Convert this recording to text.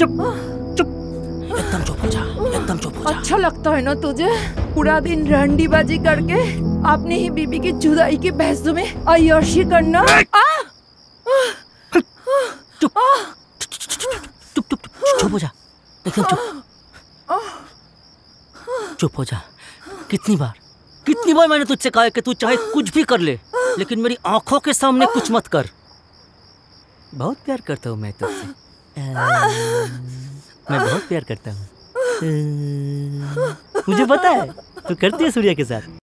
चुप हाँ। चुप एकदम चुप हो जा एकदम चुप हो जा अच्छा लगता है ना तुझे पूरा दिन रंडीबाजी करके आपने ही बीबी की जुदाई की बहस में अयोशी करना चुप चुप चुप चुप हो जा एकदम चुप चुप हो जा कितनी बार कितनी बार मैंने तुझसे कहा कि तू चाहे कुछ भी कर ले लेकिन मेरी आंखों के सामने कुछ मत कर बहुत प्यार करता हूं मैं तुझसे तो मैं बहुत प्यार करता हूँ मुझे पता है तू करती है सूर्या के साथ